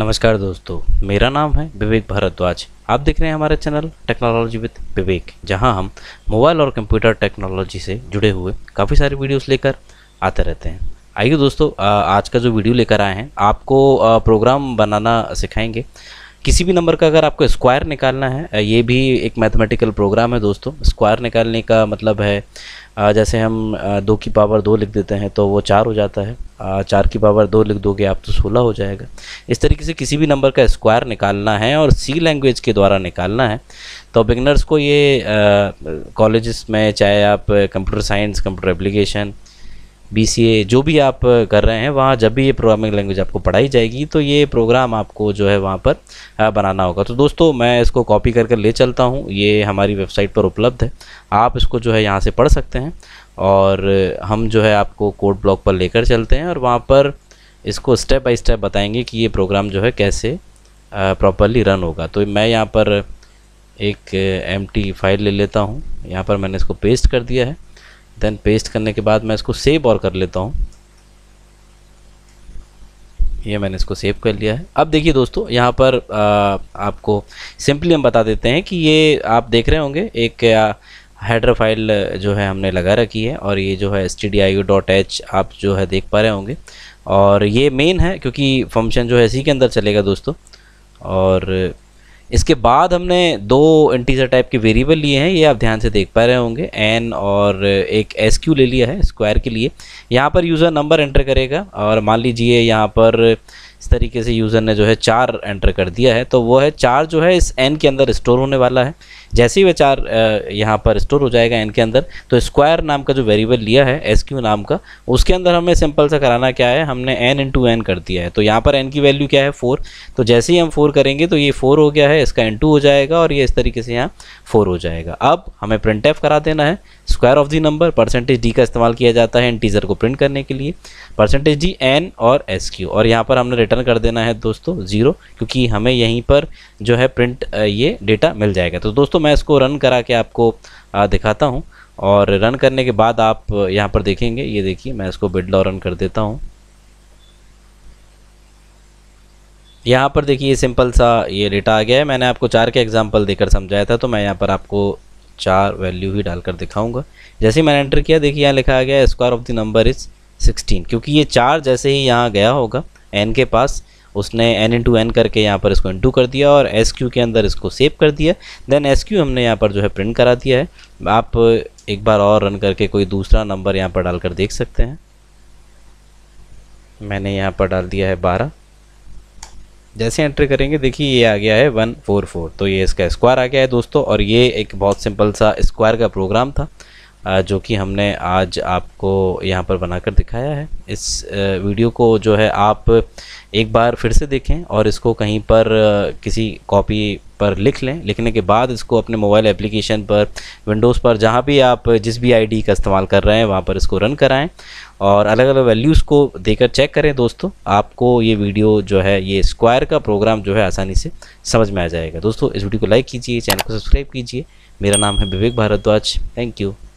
नमस्कार दोस्तों मेरा नाम है विवेक भारद्वाज आप देख रहे हैं हमारे चैनल टेक्नोलॉजी विद विवेक जहां हम मोबाइल और कंप्यूटर टेक्नोलॉजी से जुड़े हुए काफ़ी सारे वीडियोस लेकर आते रहते हैं आइए दोस्तों आज का जो वीडियो लेकर आए हैं आपको प्रोग्राम बनाना सिखाएंगे किसी भी नंबर का अगर आपको स्क्वायर निकालना है ये भी एक मैथमेटिकल प्रोग्राम है दोस्तों स्क्वायर निकालने का मतलब है जैसे हम दो की पावर दो लिख देते हैं तो वो चार हो जाता है चार की पावर दो लिख दोगे आप तो सोलह हो जाएगा इस तरीके से किसी भी नंबर का स्क्वायर निकालना है और सी लैंग्वेज के द्वारा निकालना है तो बिगनर्स को ये कॉलेज़ में चाहे आप computer science computer application BCA जो भी आप कर रहे हैं वहाँ जब भी ये प्रोग्रामिंग लैंग्वेज आपको पढ़ाई जाएगी तो ये प्रोग्राम आपको जो है वहाँ पर बनाना होगा तो दोस्तों मैं इसको कॉपी करके ले चलता हूँ ये हमारी वेबसाइट पर उपलब्ध है आप इसको जो है यहाँ से पढ़ सकते हैं और हम जो है आपको कोड ब्लॉक पर लेकर चलते हैं और वहाँ पर इसको स्टेप बाई स्टेप बताएँगे कि ये प्रोग्राम जो है कैसे प्रॉपरली रन होगा तो मैं यहाँ पर एक एम फाइल ले लेता हूँ यहाँ पर मैंने इसको पेस्ट कर दिया है देन पेस्ट करने के बाद मैं इसको सेव और कर लेता हूँ ये मैंने इसको सेव कर लिया है अब देखिए दोस्तों यहाँ पर आ, आपको सिंपली हम बता देते हैं कि ये आप देख रहे होंगे एक हेडर फाइल जो है हमने लगा रखी है और ये जो है एस आप जो है देख पा रहे होंगे और ये मेन है क्योंकि फंक्शन जो है इसी के अंदर चलेगा दोस्तों और इसके बाद हमने दो इंटीजर टाइप के वेरिएबल लिए हैं ये आप ध्यान से देख पा रहे होंगे एन और एक एस क्यू ले लिया है स्क्वायर के लिए यहाँ पर यूज़र नंबर एंटर करेगा और मान लीजिए यहाँ पर इस तरीके से यूज़र ने जो है चार एंटर कर दिया है तो वो है चार जो है इस एन के अंदर स्टोर होने वाला है जैसे ही वह चार यहाँ पर स्टोर हो जाएगा एन के अंदर तो स्क्वायर नाम का जो वेरिएबल लिया है एस क्यू नाम का उसके अंदर हमें सिंपल सा कराना क्या है हमने एन इंटू एन कर दिया है तो यहाँ पर एन की वैल्यू क्या है फोर तो जैसे ही हम फोर करेंगे तो ये फोर हो गया है इसका एन टू हो जाएगा और ये इस तरीके से यहाँ फोर हो जाएगा अब हमें प्रिंट एफ करा देना है square of the number percentage D का इस्तेमाल किया जाता है टीजर को प्रिंट करने के लिए परसेंटेज डी एन और एस क्यू और यहाँ पर हमने रिटर्न कर देना है दोस्तों ज़ीरो क्योंकि हमें यहीं पर जो है प्रिंट ये डेटा मिल जाएगा तो दोस्तों मैं इसको रन करा के आपको दिखाता हूँ और रन करने के बाद आप यहाँ पर देखेंगे ये देखिए मैं इसको बिडलॉ रन कर देता हूँ यहाँ पर देखिए सिंपल सा ये डेटा आ गया है मैंने आपको चार के एग्जाम्पल देकर समझाया था तो मैं यहाँ पर आपको चार वैल्यू ही डालकर दिखाऊंगा जैसे ही मैंने एंटर किया देखिए यहाँ लिखा गया square of the number is 16 क्योंकि ये चार जैसे ही यहाँ गया होगा एन के पास उसने एन इंटू एन करके यहाँ पर इसको इंटू कर दिया और एस क्यू के अंदर इसको सेव कर दिया देन एस क्यू हमने यहाँ पर जो है प्रिंट करा दिया है आप एक बार और रन करके कोई दूसरा नंबर यहाँ पर डालकर देख सकते हैं मैंने यहाँ पर डाल दिया है बारह जैसे एंटर करेंगे देखिए ये आ गया है वन फोर फोर तो ये इसका स्क्वायर आ गया है दोस्तों और ये एक बहुत सिंपल सा स्क्वायर का प्रोग्राम था जो कि हमने आज आपको यहाँ पर बनाकर दिखाया है इस वीडियो को जो है आप एक बार फिर से देखें और इसको कहीं पर किसी कॉपी पर लिख लें लिखने के बाद इसको अपने मोबाइल एप्लीकेशन पर विंडोज़ पर जहाँ भी आप जिस भी आईडी का इस्तेमाल कर रहे हैं वहाँ पर इसको रन कराएं और अलग अलग वैल्यूज़ को देकर चेक करें दोस्तों आपको ये वीडियो जो है ये स्क्वायर का प्रोग्राम जो है आसानी से समझ में आ जाएगा दोस्तों इस वीडियो को लाइक कीजिए चैनल को सब्सक्राइब कीजिए मेरा नाम है विवेक भारद्वाज थैंक यू